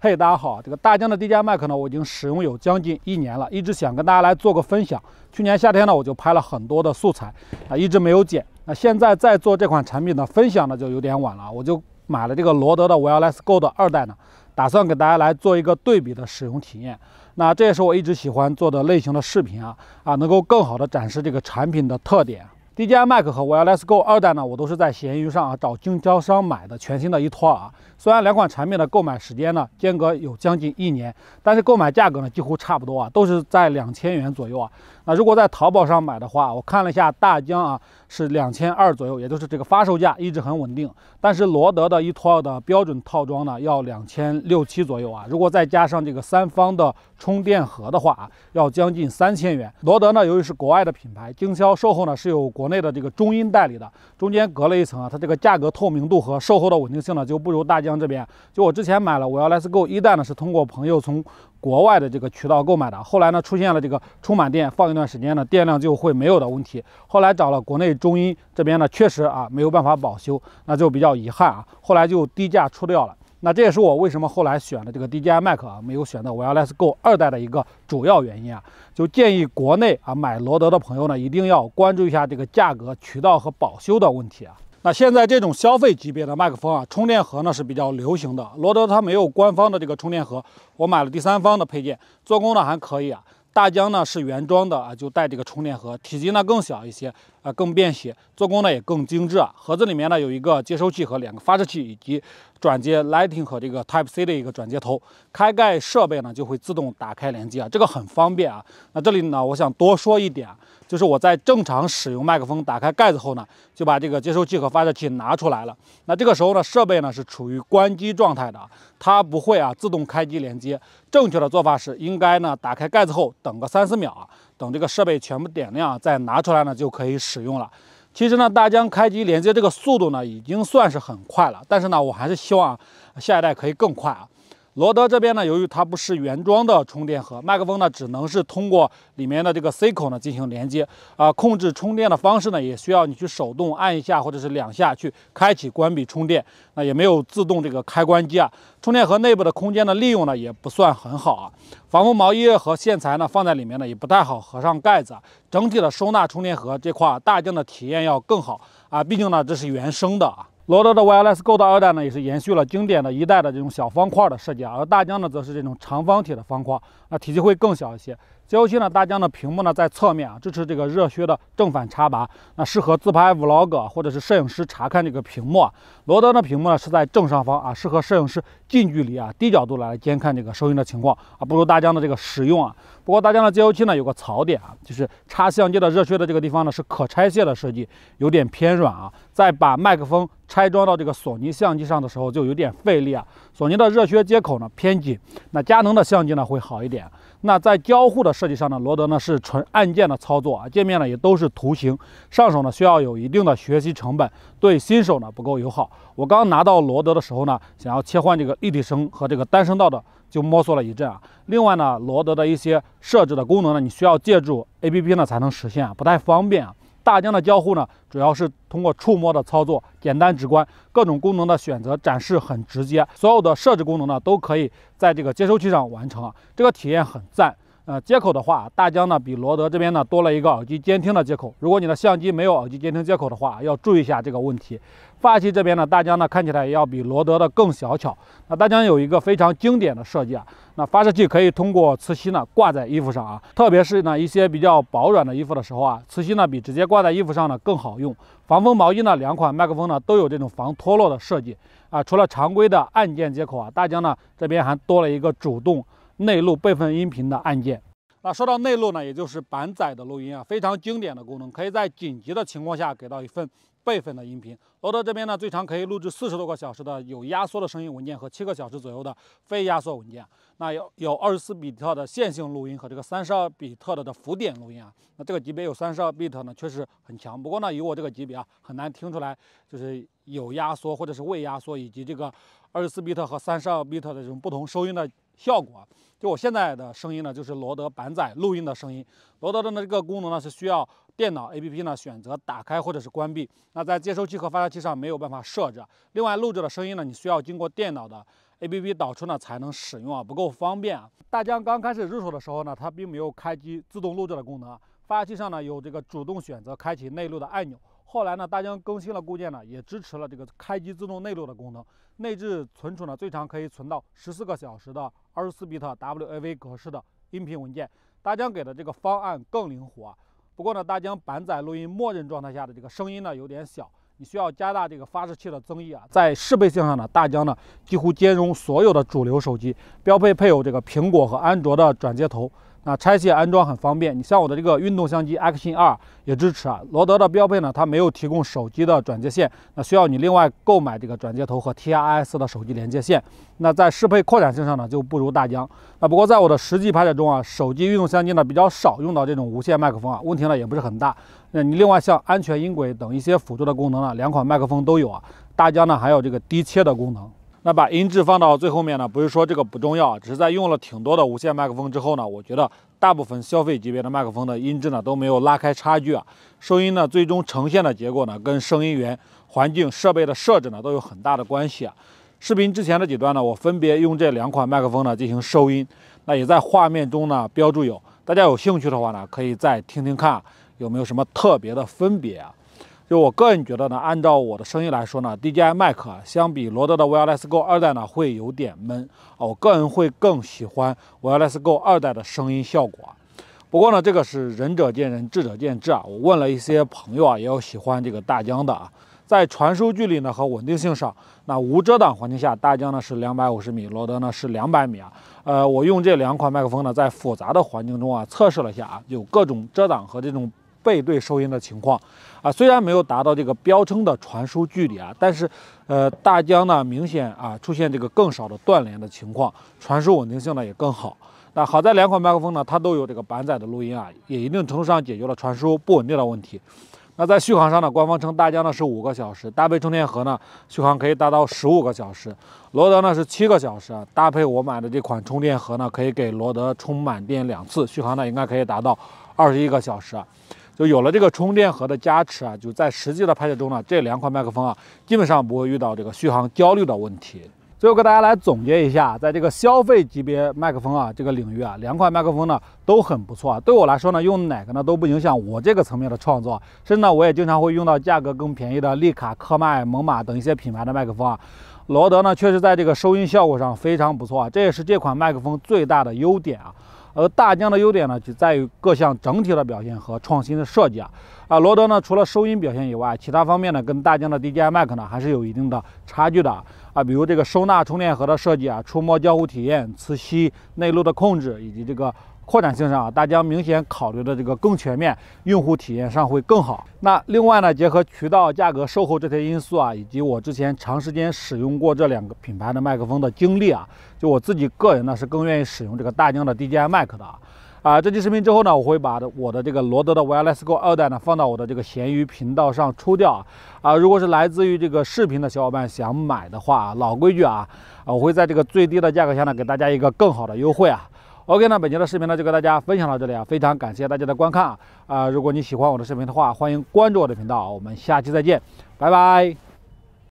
嘿，大家好！这个大疆的 DJI Mac 呢，我已经使用有将近一年了，一直想跟大家来做个分享。去年夏天呢，我就拍了很多的素材啊，一直没有剪。那现在在做这款产品的分享呢，就有点晚了。我就买了这个罗德的 Wireless Go 的二代呢，打算给大家来做一个对比的使用体验。那这也是我一直喜欢做的类型的视频啊啊，能够更好的展示这个产品的特点。DJI Mac 和 Wireless Go 二代呢，我都是在闲鱼上啊找经销商买的全新的一托啊。虽然两款产品的购买时间呢间隔有将近一年，但是购买价格呢几乎差不多啊，都是在两千元左右啊。那如果在淘宝上买的话，我看了一下大疆啊。是两千二左右，也就是这个发售价一直很稳定。但是罗德的一二的标准套装呢，要两千六七左右啊。如果再加上这个三方的充电盒的话，要将近三千元。罗德呢，由于是国外的品牌，经销售后呢是有国内的这个中音代理的，中间隔了一层啊，它这个价格透明度和售后的稳定性呢就不如大疆这边。就我之前买了，我要 l e t s go 一代呢是通过朋友从。国外的这个渠道购买的，后来呢出现了这个充满电放一段时间呢电量就会没有的问题。后来找了国内中音这边呢，确实啊没有办法保修，那就比较遗憾啊。后来就低价出掉了。那这也是我为什么后来选了这个 DJI Mac 啊，没有选择 Wireless Go 二代的一个主要原因啊。就建议国内啊买罗德的朋友呢，一定要关注一下这个价格、渠道和保修的问题啊。那现在这种消费级别的麦克风啊，充电盒呢是比较流行的。罗德它没有官方的这个充电盒，我买了第三方的配件，做工呢还可以啊。大疆呢是原装的啊，就带这个充电盒，体积呢更小一些啊，更便携，做工呢也更精致啊。盒子里面呢有一个接收器和两个发射器以及。转接 Lightning 和这个 Type C 的一个转接头，开盖设备呢就会自动打开连接啊，这个很方便啊。那这里呢，我想多说一点，就是我在正常使用麦克风打开盖子后呢，就把这个接收器和发射器拿出来了。那这个时候呢，设备呢是处于关机状态的，它不会啊自动开机连接。正确的做法是应该呢打开盖子后等个三四秒啊，等这个设备全部点亮再拿出来呢就可以使用了。其实呢，大疆开机连接这个速度呢，已经算是很快了。但是呢，我还是希望下一代可以更快啊。罗德这边呢，由于它不是原装的充电盒，麦克风呢只能是通过里面的这个 C 口呢进行连接啊。控制充电的方式呢，也需要你去手动按一下或者是两下去开启、关闭充电，那也没有自动这个开关机啊。充电盒内部的空间的利用呢，也不算很好啊。防风毛衣和线材呢放在里面呢，也不太好合上盖子。整体的收纳充电盒这块，大疆的体验要更好啊。毕竟呢，这是原生的啊。罗德的 Wireless Gold 二代呢，也是延续了经典的一代的这种小方块的设计啊，而大疆呢，则是这种长方体的方块，那体积会更小一些。接收器呢？大疆的屏幕呢在侧面啊，支持这个热靴的正反插拔，那适合自拍 vlog 或者是摄影师查看这个屏幕。罗德的屏幕呢是在正上方啊，适合摄影师近距离啊低角度来监看这个收音的情况啊，不如大疆的这个使用啊。不过大疆的接收器呢有个槽点啊，就是插相机的热靴的这个地方呢是可拆卸的设计，有点偏软啊。在把麦克风拆装到这个索尼相机上的时候就有点费力啊。索尼的热靴接口呢偏紧，那佳能的相机呢会好一点。那在交互的。设计上呢，罗德呢是纯按键的操作啊，界面呢也都是图形，上手呢需要有一定的学习成本，对新手呢不够友好。我刚拿到罗德的时候呢，想要切换这个立体声和这个单声道的，就摸索了一阵啊。另外呢，罗德的一些设置的功能呢，你需要借助 APP 呢才能实现，啊，不太方便啊。大疆的交互呢，主要是通过触摸的操作，简单直观，各种功能的选择展示很直接，所有的设置功能呢都可以在这个接收器上完成，啊，这个体验很赞。呃，接口的话，大疆呢比罗德这边呢多了一个耳机监听的接口。如果你的相机没有耳机监听接口的话，要注意一下这个问题。发器这边呢，大疆呢看起来也要比罗德的更小巧。那大疆有一个非常经典的设计啊，那发射器可以通过磁吸呢挂在衣服上啊，特别是呢一些比较薄软的衣服的时候啊，磁吸呢比直接挂在衣服上呢更好用。防风毛衣呢，两款麦克风呢都有这种防脱落的设计啊。除了常规的按键接口啊，大疆呢这边还多了一个主动。内录备份音频的按键。那说到内录呢，也就是板载的录音啊，非常经典的功能，可以在紧急的情况下给到一份备份的音频。罗德这边呢，最长可以录制四十多个小时的有压缩的声音文件和七个小时左右的非压缩文件。那有有二十四比特的线性录音和这个三十二比特的的浮点录音啊。那这个级别有三十二 bit 呢，确实很强。不过呢，以我这个级别啊，很难听出来就是有压缩或者是未压缩以及这个二十四 bit 和三十二 bit 的这种不同收音的。效果，就我现在的声音呢，就是罗德板载录音的声音。罗德的这个功能呢，是需要电脑 APP 呢选择打开或者是关闭，那在接收器和发射器上没有办法设置。另外，录制的声音呢，你需要经过电脑的 APP 导出呢才能使用啊，不够方便啊。大疆刚开始入手的时候呢，它并没有开机自动录制的功能，发射器上呢有这个主动选择开启内录的按钮。后来呢，大疆更新了固件呢，也支持了这个开机自动内录的功能。内置存储呢，最长可以存到十四个小时的二十四比特 WAV 格式的音频文件。大疆给的这个方案更灵活。啊，不过呢，大疆板载录音默认状态下的这个声音呢有点小，你需要加大这个发射器的增益啊。在适配性上呢，大疆呢几乎兼容所有的主流手机，标配配有这个苹果和安卓的转接头。那拆卸安装很方便，你像我的这个运动相机 Action 二也支持啊。罗德的标配呢，它没有提供手机的转接线，那需要你另外购买这个转接头和 T R S 的手机连接线。那在适配扩展性上呢，就不如大疆。那不过在我的实际拍摄中啊，手机运动相机呢比较少用到这种无线麦克风，啊，问题呢也不是很大。那你另外像安全音轨等一些辅助的功能呢，两款麦克风都有啊。大疆呢还有这个低切的功能。那把音质放到最后面呢，不是说这个不重要，只是在用了挺多的无线麦克风之后呢，我觉得大部分消费级别的麦克风的音质呢都没有拉开差距啊。收音呢最终呈现的结果呢，跟声音源、环境、设备的设置呢都有很大的关系啊。视频之前的几段呢，我分别用这两款麦克风呢进行收音，那也在画面中呢标注有，大家有兴趣的话呢，可以再听听看有没有什么特别的分别啊。就我个人觉得呢，按照我的声音来说呢，DJI 麦克相比罗德的 Wireless Go 二代呢会有点闷啊，我个人会更喜欢 Wireless Go 二代的声音效果。不过呢，这个是仁者见仁，智者见智啊。我问了一些朋友啊，也有喜欢这个大疆的啊，在传输距离呢和稳定性上，那无遮挡环境下，大疆呢是两百五十米，罗德呢是两百米啊。呃，我用这两款麦克风呢，在复杂的环境中啊测试了一下啊，有各种遮挡和这种。背对收音的情况啊，虽然没有达到这个标称的传输距离啊，但是呃大疆呢明显啊出现这个更少的断连的情况，传输稳定性呢也更好。那好在两款麦克风呢，它都有这个板载的录音啊，也一定程度上解决了传输不稳定的问题。那在续航上呢，官方称大疆呢是五个小时，搭配充电盒呢续航可以达到十五个小时。罗德呢是七个小时，搭配我买的这款充电盒呢，可以给罗德充满电两次，续航呢应该可以达到二十一个小时。就有了这个充电盒的加持啊，就在实际的拍摄中呢，这两款麦克风啊，基本上不会遇到这个续航焦虑的问题。最后给大家来总结一下，在这个消费级别麦克风啊这个领域啊，两款麦克风呢都很不错。对我来说呢，用哪个呢都不影响我这个层面的创作。甚至呢我也经常会用到价格更便宜的丽卡科迈、猛犸等一些品牌的麦克风啊。罗德呢，确实在这个收音效果上非常不错啊，这也是这款麦克风最大的优点啊。而大疆的优点呢，就在于各项整体的表现和创新的设计啊！啊，罗德呢，除了收音表现以外，其他方面呢，跟大疆的 DJI Mac 呢，还是有一定的差距的啊！比如这个收纳充电盒的设计啊，触摸交互体验，磁吸内录的控制，以及这个。扩展性上啊，大疆明显考虑的这个更全面，用户体验上会更好。那另外呢，结合渠道、价格、售后这些因素啊，以及我之前长时间使用过这两个品牌的麦克风的经历啊，就我自己个人呢是更愿意使用这个大疆的 DJI m 克 c 的啊。啊，这期视频之后呢，我会把我的这个罗德的 Wireless Go 二代呢放到我的这个闲鱼频道上出掉啊。啊，如果是来自于这个视频的小伙伴想买的话，老规矩啊，我会在这个最低的价格下呢给大家一个更好的优惠啊。OK，那本期的视频呢就跟大家分享到这里啊，非常感谢大家的观看啊！如果你喜欢我的视频的话，欢迎关注我的频道，我们下期再见，拜拜。